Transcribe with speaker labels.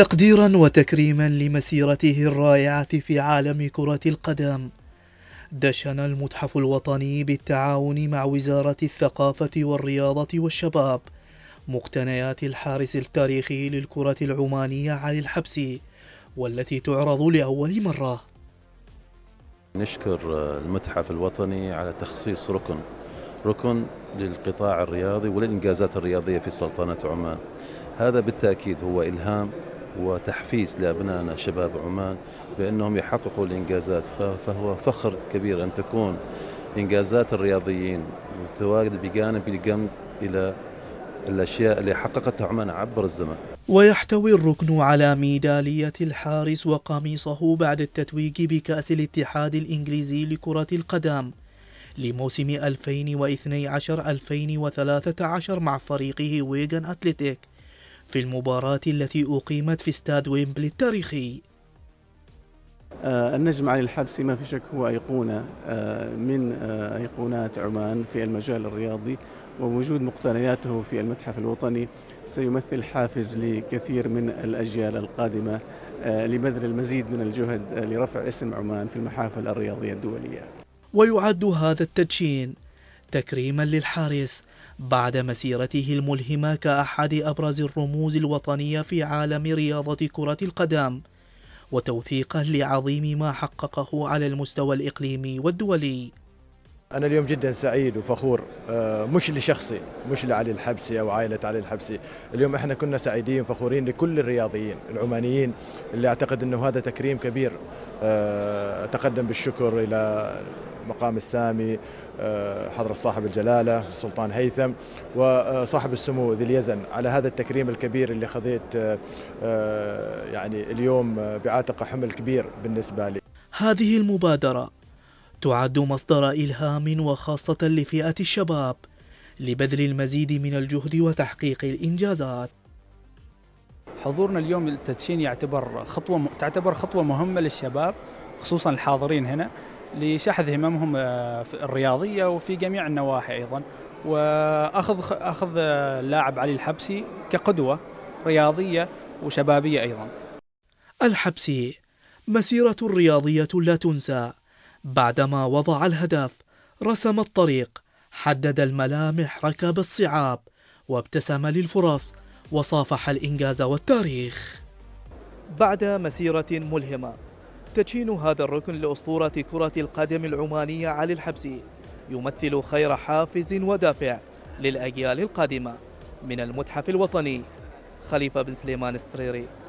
Speaker 1: تقديرا وتكريما لمسيرته الرائعة في عالم كرة القدم دشن المتحف الوطني بالتعاون مع وزارة الثقافة والرياضة والشباب مقتنيات الحارس التاريخي للكرة العمانية علي الحبسي والتي تعرض لأول مرة
Speaker 2: نشكر المتحف الوطني على تخصيص ركن ركن للقطاع الرياضي وللإنجازات الرياضية في سلطنة عمان هذا بالتأكيد هو إلهام وتحفيز لأبنائنا شباب عمان بأنهم يحققوا الإنجازات فهو فخر كبير أن تكون إنجازات الرياضيين متواجدة بجانب الجنب إلى الأشياء اللي حققتها عمان عبر الزمن
Speaker 1: ويحتوي الركن على ميدالية الحارس وقميصه بعد التتويج بكأس الاتحاد الإنجليزي لكرة القدم لموسم 2012-2013 مع فريقه ويغان أتلتيك في المباراة التي أقيمت في استاد ويمبلي التاريخي آه، النجم علي
Speaker 3: الحبسي ما في شك هو أيقونة آه، من آه، أيقونات عمان في المجال الرياضي ووجود مقتنياته في المتحف الوطني سيمثل حافز لكثير من الأجيال القادمة لبذل المزيد من الجهد لرفع اسم عمان في المحافل الرياضية الدولية
Speaker 1: ويعد هذا التدشين تكريما للحارس بعد مسيرته الملهمة كأحد أبرز الرموز الوطنية في عالم رياضة كرة القدم وتوثيقا لعظيم ما حققه على المستوى الإقليمي والدولي
Speaker 4: أنا اليوم جدا سعيد وفخور آه، مش لشخصي مش لعلي الحبسي أو عائلة علي الحبسي اليوم إحنا كنا سعيدين فخورين لكل الرياضيين العمانيين اللي أعتقد أنه هذا تكريم كبير أتقدم آه، بالشكر إلى مقام السامي آه، حضرة صاحب الجلالة السلطان هيثم وصاحب السمو ذي اليزن على هذا التكريم الكبير اللي خذيت
Speaker 1: يعني اليوم بعاتقة حمل كبير بالنسبة لي هذه المبادرة تعد مصدر إلهام وخاصة لفئة الشباب لبذل المزيد من الجهد وتحقيق الإنجازات
Speaker 5: حضورنا اليوم للتدشين يعتبر خطوة تعتبر خطوة مهمة للشباب خصوصا الحاضرين هنا لشحذ هممهم آه، الرياضية وفي جميع النواحي أيضا وأخذ أخذ اللاعب آه، علي الحبسي كقدوة رياضية
Speaker 1: وشبابية أيضا الحبسي مسيرة رياضية لا تنسى بعدما وضع الهدف رسم الطريق حدد الملامح ركب الصعاب وابتسم للفرص وصافح الإنجاز والتاريخ بعد مسيرة ملهمة تدشين هذا الركن لأسطورة كرة القدم العمانية علي الحبسي يمثل خير حافز ودافع للأجيال القادمة من المتحف الوطني خليفة بن سليمان السريري